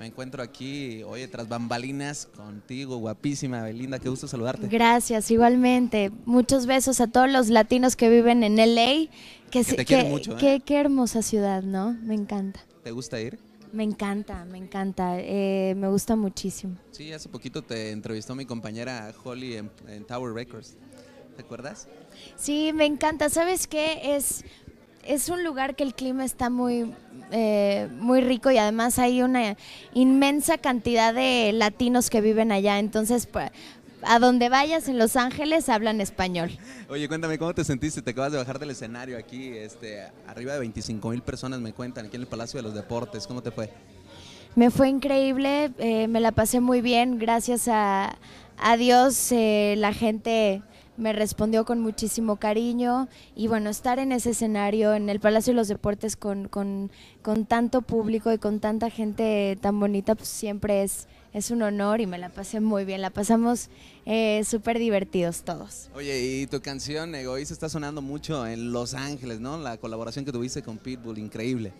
Me encuentro aquí, oye, tras bambalinas contigo, guapísima Belinda, qué gusto saludarte. Gracias, igualmente. Muchos besos a todos los latinos que viven en LA. Que, te mucho, ¿eh? qué, hermosa ciudad, ¿no? Me encanta. ¿Te gusta ir? Me encanta, me encanta, eh, me gusta muchísimo. Sí, hace poquito te entrevistó mi compañera Holly en Tower Records, ¿te acuerdas? Sí, me encanta, ¿sabes qué? Es es un lugar que el clima está muy, eh, muy rico y además hay una inmensa cantidad de latinos que viven allá. Entonces, a donde vayas en Los Ángeles hablan español. Oye, cuéntame, ¿cómo te sentiste? Te acabas de bajar del escenario aquí, este, arriba de 25 mil personas me cuentan, aquí en el Palacio de los Deportes. ¿Cómo te fue? Me fue increíble, eh, me la pasé muy bien, gracias a, Dios eh, la gente me respondió con muchísimo cariño y bueno, estar en ese escenario, en el Palacio de los Deportes con, tanto público y con tanta gente tan bonita, pues siempre es, es un honor y me la pasé muy bien, la pasamos eh, súper divertidos todos. Oye, y tu canción Egoísta está sonando mucho en Los Ángeles, ¿no? La colaboración que tuviste con Pitbull, increíble.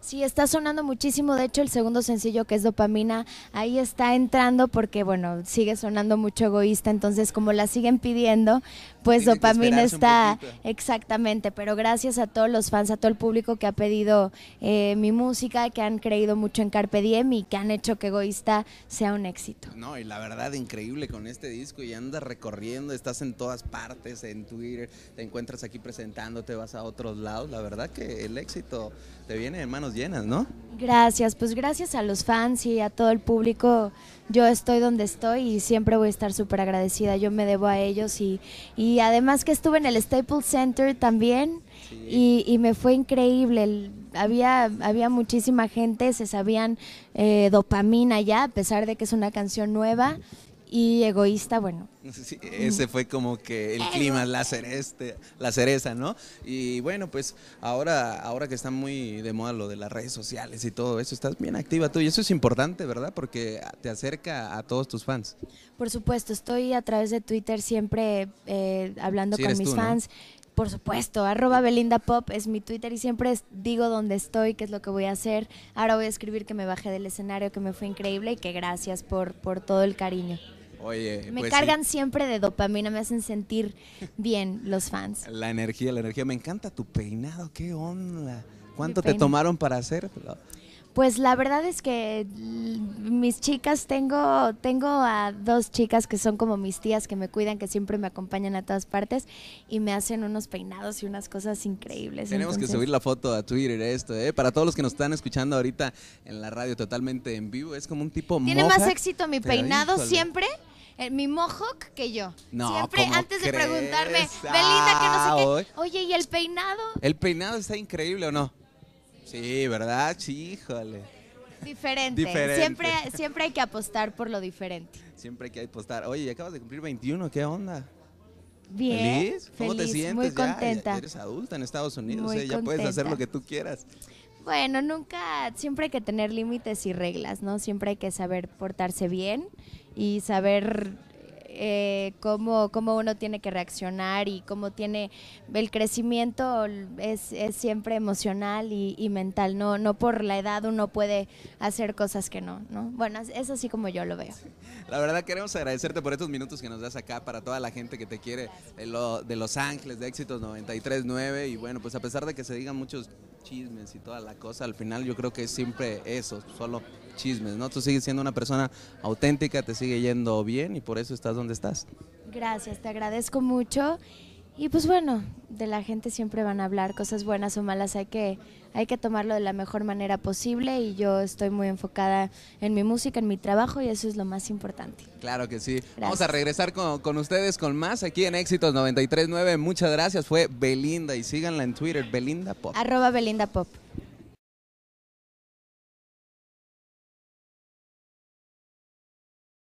Sí, está sonando muchísimo. De hecho, el segundo sencillo que es Dopamina, ahí está entrando porque, bueno, sigue sonando mucho egoísta. Entonces, como la siguen pidiendo, pues Dopamina está exactamente. Pero gracias a todos los fans, a todo el público que ha pedido eh, mi música, que han creído mucho en Carpe Diem y que han hecho que Egoísta sea un éxito. No, y la verdad, increíble con este disco. Y andas recorriendo, estás en todas partes, en Twitter, te encuentras aquí presentándote, vas a otros lados. La verdad que el éxito te viene, hermano llenas, ¿no? Gracias, pues gracias a los fans y a todo el público. Yo estoy donde estoy y siempre voy a estar súper agradecida. Yo me debo a ellos y, y, además que estuve en el Staples Center también y, y, me fue increíble. Había, había muchísima gente, se sabían eh, dopamina ya, a pesar de que es una canción nueva y egoísta, bueno. ese fue como que el clima, la, la cereza, ¿no? Y bueno, pues ahora, ahora que está muy de moda lo de las redes sociales y todo eso, estás bien activa tú y eso es importante, ¿verdad? Porque te acerca a todos tus fans. Por supuesto, estoy a través de Twitter siempre eh, hablando con mis fans. Por supuesto, arroba Belinda Pop es mi Twitter y siempre digo dónde estoy, qué es lo que voy a hacer. Ahora voy a escribir que me bajé del escenario, que me fue increíble y que gracias por, por todo el cariño. Oye, me pues cargan siempre de dopamina, me hacen sentir bien los fans. La energía, la energía. Me encanta tu peinado, qué onda. ¿Cuánto te tomaron para hacerlo? Pues la verdad es que mis chicas, tengo, tengo a dos chicas que son como mis tías que me cuidan, que siempre me acompañan a todas partes y me hacen unos peinados y unas cosas increíbles. Tenemos que subir la foto a Twitter, esto, ¿eh? Para todos los que nos están escuchando ahorita en la radio totalmente en vivo, es como un tipo... Tiene más éxito mi peinado siempre ¿Mi mohawk que yo. No, Siempre antes de preguntarme, Belinda, que no sé qué. Ah, Oye, ¿y el peinado? El peinado está increíble o no? Sí, ¿verdad? Sí, híjole. Diferente. diferente. Siempre, siempre hay que apostar por lo diferente. Siempre hay que apostar. Oye, acabas de cumplir 21, ¿qué onda? Bien. ¿Feliz? ¿Cómo te sientes? Muy contenta. eres adulta en Estados Unidos, ¿eh? ya puedes hacer lo que tú quieras. Bueno, nunca, siempre hay que tener límites y reglas, ¿no? Siempre hay que saber portarse bien y saber eh, cómo, cómo, uno tiene que reaccionar y cómo tiene el crecimiento es, siempre emocional y, mental, no, no por la edad uno puede hacer cosas que no, ¿no? Bueno, es así como yo lo veo. La verdad queremos agradecerte por estos minutos que nos das acá para toda la gente que te quiere de, eh, de Los Ángeles, de Éxitos 93.9 y bueno, pues a pesar de que se digan muchos chismes y toda la cosa, al final yo creo que es siempre eso, solo chismes, ¿no? Tú sigues siendo una persona auténtica, te sigue yendo bien y por eso estás donde estás. Gracias, te agradezco mucho y pues bueno, de la gente siempre van a hablar cosas buenas o malas, hay que, hay que tomarlo de la mejor manera posible y yo estoy muy enfocada en mi música, en mi trabajo y eso es lo más importante. Claro que sí. Vamos a regresar con, con, ustedes con más aquí en Éxitos 939. Muchas gracias, fue Belinda y síganla en Twitter, Belinda Pop. Arroba Belinda Pop.